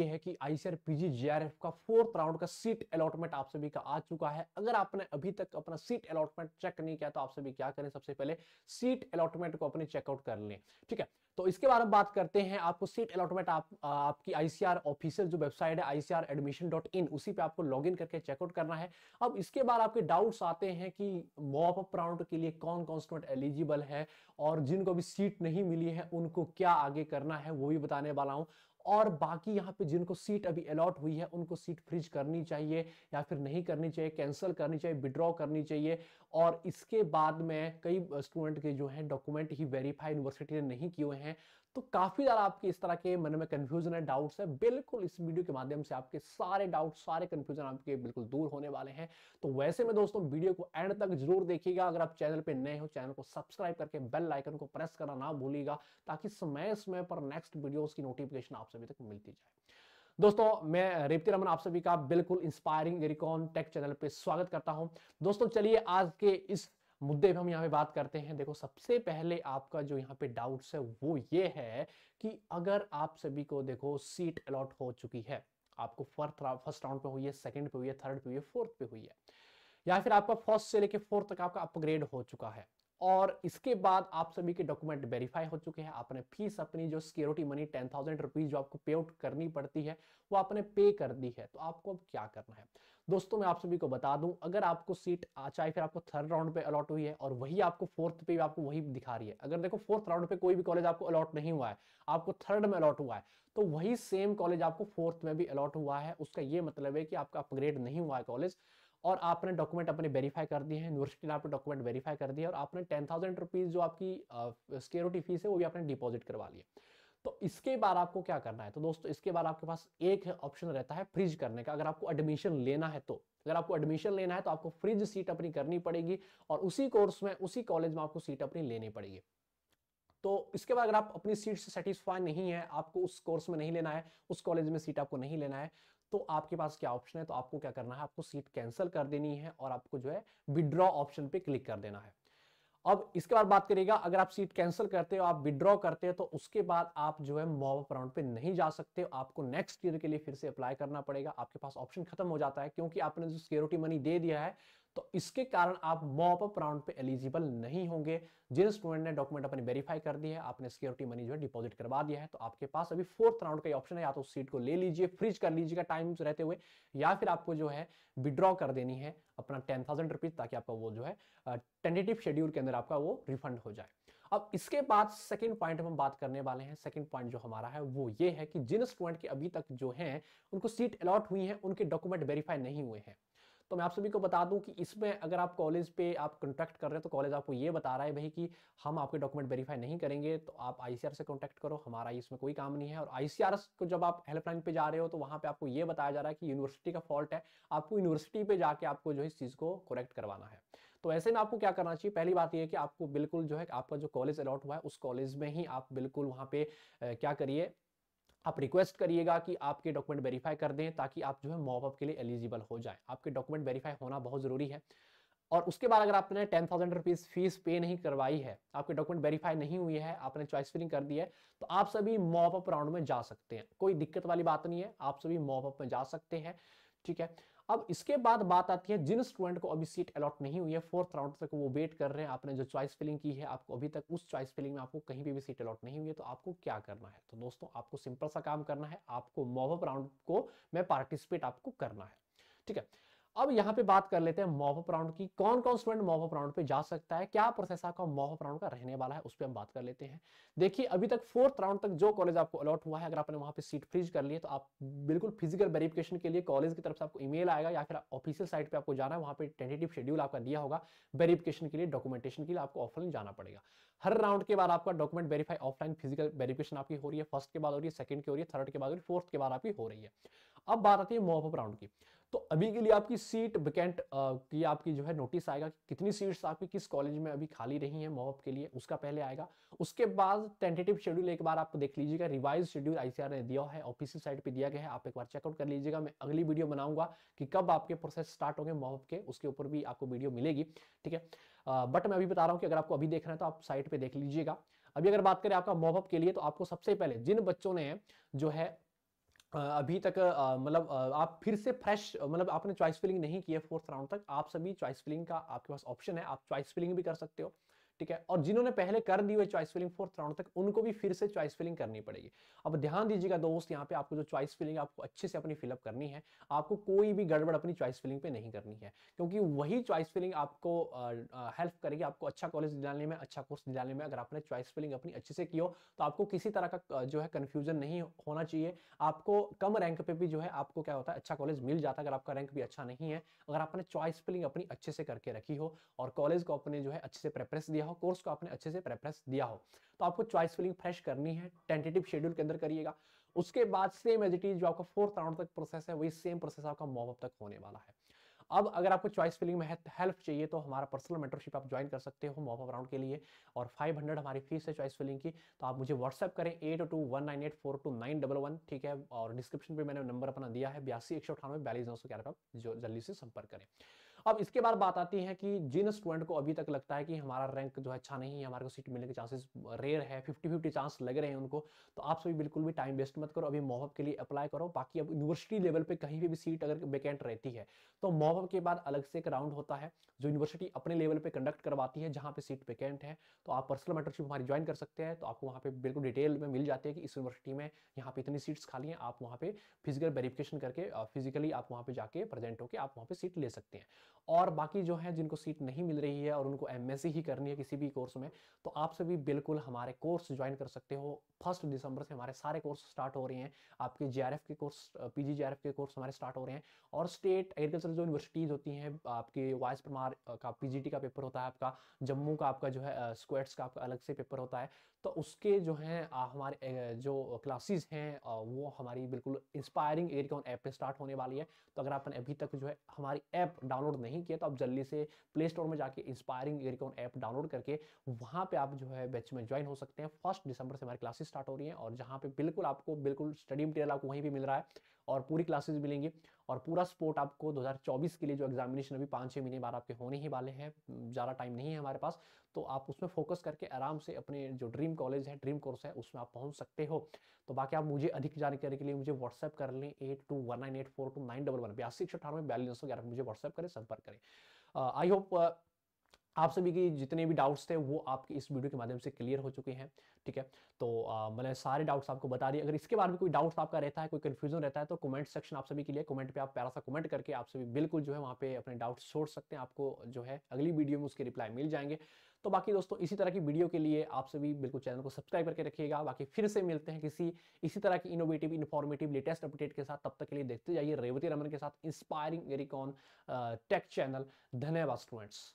ये है कि आईसीआर पीजी जीआरएफ का फोर्थ राउंड का सीट अलॉटमेंट आप सभी का आ चुका है अगर आपने अभी तक अपना सीट अलॉटमेंट चेक नहीं किया तो आप सभी क्या करें सबसे पहले सीट अलॉटमेंट को अपने चेकआउट कर लें ठीक है तो इसके बारे में बात करते हैं आपको सीट अलॉटमेंट आप आपकी आईसीआर ऑफिसियल जो वेबसाइट है आईसीआर एडमिशन डॉट इन उसी पे आपको लॉगिन करके चेकआउट करना है अब इसके बाद आपके डाउट्स आते हैं कि मॉप अप राउंड के लिए कौन कौन स्टूडेंट एलिजिबल है और जिनको भी सीट नहीं मिली है उनको क्या आगे करना है वो भी बताने वाला हूँ और बाकी यहाँ पे जिनको सीट अभी अलॉट हुई है उनको सीट फ्रिज करनी चाहिए या फिर नहीं करनी चाहिए कैंसिल करनी चाहिए विड्रॉ करनी चाहिए और इसके बाद में कई स्टूडेंट के जो है डॉक्यूमेंट ही वेरीफाई यूनिवर्सिटी ने नहीं किए हैं तो काफी ज्यादा आपके इस तरह के मन में कंफ्यूजन है डाउट्स है बिल्कुल इस वीडियो के माध्यम से आपके सारे डाउट सारे कंफ्यूजन आपके बिल्कुल दूर होने वाले हैं तो वैसे में दोस्तों वीडियो को एंड तक जरूर देखिएगा अगर आप चैनल पर नए हो चैनल को सब्सक्राइब करके बेल आइकन को प्रेस करना ना भूलिएगा ताकि समय समय पर नेक्स्ट वीडियो की नोटिफिकेशन आप सभी तक मिलती जाए दोस्तों मैं रेवती रमन आप सभी का बिल्कुल इंस्पायरिंग वेरिकॉन टेक चैनल पे स्वागत करता हूं दोस्तों चलिए आज के इस मुद्दे पे हम यहाँ पे बात करते हैं देखो सबसे पहले आपका जो यहाँ पे डाउट्स है वो ये है कि अगर आप सभी को देखो सीट अलॉट हो चुकी है आपको फर्स्ट फर्स्ट राउंड पे हुई है सेकंड पे हुई है थर्ड पे हुई है फोर्थ पे हुई है या फिर आपका फर्स्ट से लेके फोर्थ तक आपका अपग्रेड हो चुका है और इसके बाद आप सभी के डॉक्यूमेंट वेरीफाई हो चुके हैं आपने फीस अपनी जो security money ten thousand rupees जो आपको पे आउट करनी पड़ती है वो आपने पे कर दी है तो आपको अब क्या करना है दोस्तों मैं आप सभी को बता दूं अगर आपको सीट चाहे अच्छा फिर आपको थर्ड राउंड पे अलॉट हुई है और वही आपको फोर्थ पे भी आपको वही दिखा रही है अगर देखो फोर्थ राउंड पे कोई भी कॉलेज आपको अलॉट नहीं हुआ है आपको थर्ड में अलॉट हुआ है तो वही सेम कॉलेज आपको फोर्थ में भी अलॉट हुआ है उसका ये मतलब है कि आपका अपग्रेड नहीं हुआ है कॉलेज और आपने डॉक्यूमेंट अपने वेरीफाई कर दिए हैं यूनिवर्सिटी ने आपने डॉक्यूमेंट वेरीफाई कर दिया और आपने टेन थाउजेंड रुपीज़ जो आपकी सिक्योरिटी फीस है वो भी आपने डिपॉजिट करवा लिया तो इसके बाद आपको क्या करना है तो दोस्तों इसके बाद आपके पास एक ऑप्शन रहता है फ्रिज करने का अगर आपको एडमिशन लेना है तो अगर आपको एडमिशन लेना है तो आपको फ्रिज सीट अपनी करनी पड़ेगी और उसी कोर्स में उसी कॉलेज में आपको सीट अपनी लेनी पड़ेगी तो इसके बाद अगर आप अपनी सीट से सेटिस्फाई नहीं है आपको उस कोर्स में नहीं लेना है उस कॉलेज में सीट आपको नहीं लेना है तो आपके पास क्या ऑप्शन है तो आपको क्या करना है आपको सीट कैंसिल कर देनी है और आपको जो है विड्रॉ ऑप्शन पे क्लिक कर देना है अब इसके बाद बात करेगा अगर आप सीट कैंसिल करते हो आप विड्रॉ करते हो तो उसके बाद आप जो है मॉब राउंड पे नहीं जा सकते आपको नेक्स्ट ईयर के लिए फिर से अप्लाई करना पड़ेगा आपके पास ऑप्शन खत्म हो जाता है क्योंकि आपने जो सिक्योरिटी मनी दे दिया है तो इसके कारण आप मॉप अप राउंड पे एलिजिबल नहीं होंगे जिन स्टूडेंट ने डॉक्यूमेंट अपनी वेरीफाई कर दी है आपने सिक्योरिटी मनी जो है डिपॉजिट करवा दिया है तो आपके पास अभी फोर्थ राउंड का ऑप्शन है या तो सीट को ले लीजिए फ्रीज कर लीजिएगा टाइम रहते हुए या फिर आपको जो है विड्रॉ कर देनी है अपना टेन थाउजेंड रुपीज ताकि आपका वो जो है टेंटेटिव शेड्यूल के अंदर आपका वो रिफंड हो जाए अब इसके बाद सेकंड पॉइंट हम बात करने वाले हैं सेकंड पॉइंट जो हमारा है वो ये है कि जिन स्टूडेंट के अभी तक जो है उनको सीट अलॉट हुई है उनके डॉक्यूमेंट वेरीफाई नहीं हुए हैं तो मैं आप सभी को बता दूं कि इसमें अगर आप कॉलेज पे आप कॉन्टैक्ट कर रहे हैं तो कॉलेज आपको ये बता रहा है भाई कि हम आपके डॉक्यूमेंट वेरीफाई नहीं करेंगे तो आप आईसीआर से कॉन्टैक्ट करो हमारा इसमें कोई काम नहीं है और आईसीआर को जब आप हेल्पलाइन पे जा रहे हो तो वहां पे आपको ये बताया जा रहा है कि यूनिवर्सिटी का फॉल्ट है आपको यूनिवर्सिटी पे जाके आपको जो है इस चीज को कोरेक्ट करवाना है तो ऐसे में आपको क्या करना चाहिए पहली बात यह कि आपको बिल्कुल जो है आपका जो कॉलेज अलॉट हुआ है उस कॉलेज में ही आप बिल्कुल वहाँ पे क्या करिए आप रिक्वेस्ट करिएगा कि आपके डॉक्यूमेंट वेरीफाई कर दें ताकि आप जो है मॉपअप के लिए एलिजिबल हो जाए आपके डॉक्यूमेंट वेरीफाई होना बहुत जरूरी है और उसके बाद अगर आपने टेन थाउजेंड रुपीज फीस पे नहीं करवाई है आपके डॉक्यूमेंट वेरीफाई नहीं हुई है आपने चॉइस फिलिंग कर दी है तो आप सभी मॉपअप राउंड में जा सकते हैं कोई दिक्कत वाली बात नहीं है आप सभी मॉपअप में जा सकते हैं ठीक है अब इसके बाद बात आती है जिन स्टूडेंट को अभी सीट अलॉट नहीं हुई है फोर्थ राउंड तक वो वेट कर रहे हैं आपने जो चॉइस फिलिंग की है आपको अभी तक उस चॉइस फिलिंग में आपको कहीं भी सीट अलॉट नहीं हुई है तो आपको क्या करना है तो दोस्तों आपको सिंपल सा काम करना है आपको मॉबअप राउंड को में पार्टिसिपेट आपको करना है ठीक है अब यहां पे बात कर लेते हैं मॉपअप राउंड की कौन कौन स्टूडेंट मॉपअप राउंड पे जा सकता है क्या प्रोसेस आपका मॉपअप राउंड का रहने वाला है उस पर हम बात कर लेते हैं देखिए अभी तक फोर्थ राउंड तक जो कॉलेज आपको अलॉट हुआ है अगर आपने वहां पे सीट फ्रीज कर लिए तो आप बिल्कुल फिजिकल वेरिफिकेशन के लिए कॉलेज की तरफ से आपको ईमेल आएगा या फिर ऑफिशियल साइट पर आपको जाना है वहां पर टेंटेटिव शेड्यूल आपका दिया होगा वेरिफिकेशन के लिए डॉक्यूमेंटेशन के लिए आपको ऑफलाइन जाना पड़ेगा हर राउंड के बाद आपका document verify offline physical verification आपकी हो रही है फर्स्ट के बाद हो रही है सेकंड की हो रही है थर्ड के बाद हो रही है फोर्थ के बाद आपकी हो रही है अब बात आती है मॉपअप राउंड की तो अभी के लिए आपकी सीट वैकेंट की आपकी जो है नोटिस आएगा कि कितनी सीट्स आपकी किस कॉलेज में अभी खाली रही हैं मॉप के लिए उसका पहले आएगा उसके बाद टेंटेटिव शेड्यूल एक बार आप देख लीजिएगा रिवाइज शेड्यूल आईसीआर ने दिया है ऑफिसियल साइट पर दिया गया है आप एक बार चेकआउट कर लीजिएगा मैं अगली वीडियो बनाऊंगा कि कब आपके प्रोसेस स्टार्ट होंगे मॉप के उसके ऊपर भी आपको वीडियो मिलेगी ठीक है बट मैं अभी बता रहा हूँ कि अगर आपको अभी देखना है तो आप साइट पर देख लीजिएगा अभी अगर बात करें आपका मॉपअप के लिए तो आपको सबसे पहले जिन बच्चों ने जो है अभी तक मतलब आप फिर से फ्रेश मतलब आपने चॉइस फिलिंग नहीं की है फोर्थ राउंड तक आप सभी चॉइस फिलिंग का आपके पास ऑप्शन है आप चॉइस फिलिंग भी कर सकते हो ठीक है और जिन्होंने पहले कर दी हुई चॉइस फिलिंग फोर्थ राउंड तक उनको भी फिर से चॉइस फिलिंग करनी पड़ेगी अब ध्यान दीजिएगा दोस्त यहाँ पे आपको जो चॉइस फिलिंग है आपको अच्छे से अपनी फिलअप करनी है आपको कोई भी गड़बड़ अपनी चॉइस फिलिंग पे नहीं करनी है क्योंकि वही चॉइस फिलिंग आपको हेल्प करेगी आपको अच्छा कॉलेज दिलाने में अच्छा कोर्स दिलाने में अगर आपने चॉइस फिलिंग अपनी अच्छे से की हो तो आपको किसी तरह का जो है कन्फ्यूजन नहीं होना चाहिए आपको कम रैंक पे भी जो है आपको क्या होता है अच्छा कॉलेज मिल जाता है अगर आपका रैंक भी अच्छा नहीं है अगर आपने चॉइस फिलिंग अपनी अच्छे से करके रखी हो और कॉलेज को अपने जो है अच्छे से प्रेफरेंस दिया हो कोर्स को आपने अच्छे से प्रेफरेंस दिया हो तो आपको चॉइस फिलिंग फ्रेश करनी है टेंटेटिव शेड्यूल के अंदर करिएगा उसके बाद सेम एज इट इज जो आपका फोर्थ राउंड तक प्रोसेस है वही सेम प्रोसेस आपका मॉप तक होने वाला है अब अगर आपको चॉइस फिलिंग में हेल्प चाहिए तो हमारा पर्सनल मेंटरशिप आप ज्वाइन कर सकते हो मॉप राउंड के लिए और 500 हमारी फीस है चॉइस फिलिंग की तो आप मुझे व्हाट्सअप करें eight two one nine eight four two nine double one ठीक है और डिस्क्रिप्शन पे मैंने नंबर अपना दिया है बयासी एक सौ अठानवे बयालीस नौ सौ ग्यारह आप जल्दी से संपर्क करें अब इसके बाद बात आती है कि जिन स्टूडेंट को अभी तक लगता है कि हमारा रैंक जो है अच्छा नहीं है हमारे को सीट मिलने के चांसेस रेयर है फिफ्टी फिफ्टी चांस लग रहे हैं उनको तो आप सभी बिल्कुल भी टाइम वेस्ट मत करो अभी मोहब्ब के लिए अप्लाई करो बाकी अब यूनिवर्सिटी लेवल पर कहीं भी सीट अगर वैकेंट रहती है तो मोहब्ब के बाद अलग से एक राउंड होता है जो यूनिवर्सिटी अपने लेवल पर कंडक्ट करवाती है जहाँ पे सीट वैकेंट है तो आप पर्सनल मेटरशिप हमारी ज्वाइन कर सकते हैं तो आपको वहाँ पे बिल्कुल डिटेल में मिल जाती है कि इस यूनिवर्सिटी में यहाँ पे इतनी सीट्स खाली हैं आप वहाँ पे फिजिकल वेरिफिकेशन करके फिजिकली आप वहाँ पे जाके प्रेजेंट होकर आप वहाँ पे सीट ले सकते हैं और बाकी जो है जिनको सीट नहीं मिल रही है और उनको एम ही करनी है किसी भी कोर्स में तो आप सभी बिल्कुल हमारे कोर्स ज्वाइन कर सकते हो फर्स्ट दिसंबर से हमारे सारे कोर्स स्टार्ट हो रहे हैं आपके जे के कोर्स पी जी के कोर्स हमारे स्टार्ट हो रहे हैं और स्टेट एग्रीकल्चर जो यूनिवर्सिटीज़ होती हैं आपके वाइस प्रमार का पी का पेपर होता है आपका जम्मू का आपका जो है स्क्वेट्स का आपका अलग से पेपर होता है तो उसके जो है हमारे जो क्लासेस हैं वो हमारी बिल्कुल इंस्पायरिंग एरिकॉन ऐप पर स्टार्ट होने वाली है तो अगर आपने अभी तक जो है हमारी ऐप डाउनलोड नहीं नहीं किया तो आप जल्दी से प्ले स्टोर में जाके इंस्पायरिंग एरिकॉन ऐप डाउनलोड करके वहाँ पे आप जो है बैच में ज्वाइन हो सकते हैं फर्स्ट दिसंबर से हमारी क्लासेस स्टार्ट हो रही है और जहाँ पे बिल्कुल आपको बिल्कुल स्टडी मटेरियल आपको वहीं पर मिल रहा है और पूरी क्लासेस मिलेंगी और पूरा सपोर्ट आपको 2024 के लिए जो एग्जामिनेशन अभी पाँच छः महीने बाद आपके होने ही वाले हैं ज़्यादा टाइम नहीं है हमारे पास तो आप उसमें फोकस करके आराम से अपने जो ड्रीम कॉलेज है ड्रीम कोर्स है उसमें आप पहुँच सकते हो तो बाकी आप मुझे अधिक जानकारी के लिए मुझे व्हाट्सअप कर लें eight two one nine eight four two nine double one बयासी एक सौ अठारह में बयालीस सौ ग्यारह मुझे व्हाट्सअप करें संपर्क करें आई होप आप सभी की जितने भी डाउट्स थे वो आपके इस वीडियो के माध्यम से क्लियर हो चुके हैं ठीक है तो आ, मैंने सारे डाउट्स आपको बता दिए अगर इसके बारे में कोई डाउट्स आपका रहता है कोई कंफ्यूजन रहता है तो कमेंट सेक्शन आप सभी के लिए कमेंट पे आप प्यारा सा कमेंट करके आप सभी बिल्कुल जो है वहाँ पे अपने डाउट्स छोड़ सकते हैं आपको जो है अगली वीडियो में उसके रिप्लाई मिल जाएंगे तो बाकी दोस्तों इसी तरह की वीडियो के लिए आप सभी बिल्कुल चैनल को सब्सक्राइब करके रखिएगा बाकी फिर से मिलते हैं किसी इसी तरह की इनोवेटिव इन्फॉर्मेटिव लेटेस्ट अपडेट के साथ तब तक के लिए देखते जाइए रेवती रमन के साथ इंस्पायरिंग एरिकॉन टेक चैनल धन्यवाद स्टूडेंट्स